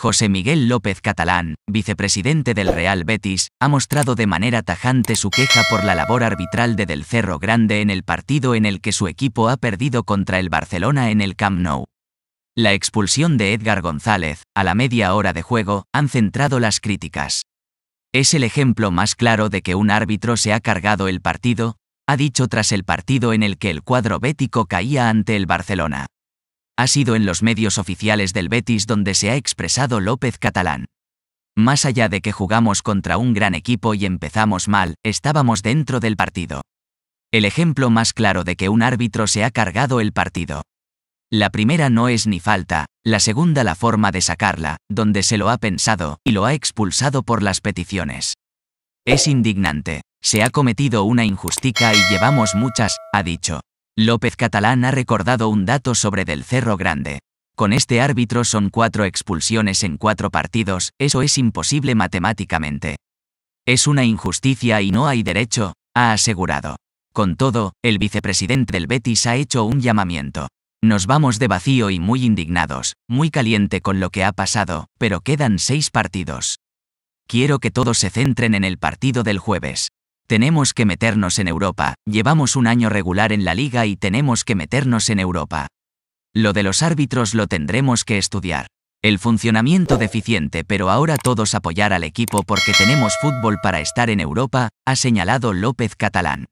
José Miguel López Catalán, vicepresidente del Real Betis, ha mostrado de manera tajante su queja por la labor arbitral de Del Cerro Grande en el partido en el que su equipo ha perdido contra el Barcelona en el Camp Nou. La expulsión de Edgar González, a la media hora de juego, han centrado las críticas. Es el ejemplo más claro de que un árbitro se ha cargado el partido, ha dicho tras el partido en el que el cuadro bético caía ante el Barcelona ha sido en los medios oficiales del Betis donde se ha expresado López Catalán. Más allá de que jugamos contra un gran equipo y empezamos mal, estábamos dentro del partido. El ejemplo más claro de que un árbitro se ha cargado el partido. La primera no es ni falta, la segunda la forma de sacarla, donde se lo ha pensado, y lo ha expulsado por las peticiones. Es indignante, se ha cometido una injusticia y llevamos muchas, ha dicho. López Catalán ha recordado un dato sobre Del Cerro Grande. Con este árbitro son cuatro expulsiones en cuatro partidos, eso es imposible matemáticamente. Es una injusticia y no hay derecho, ha asegurado. Con todo, el vicepresidente del Betis ha hecho un llamamiento. Nos vamos de vacío y muy indignados, muy caliente con lo que ha pasado, pero quedan seis partidos. Quiero que todos se centren en el partido del jueves. Tenemos que meternos en Europa, llevamos un año regular en la liga y tenemos que meternos en Europa. Lo de los árbitros lo tendremos que estudiar. El funcionamiento deficiente, pero ahora todos apoyar al equipo porque tenemos fútbol para estar en Europa, ha señalado López Catalán.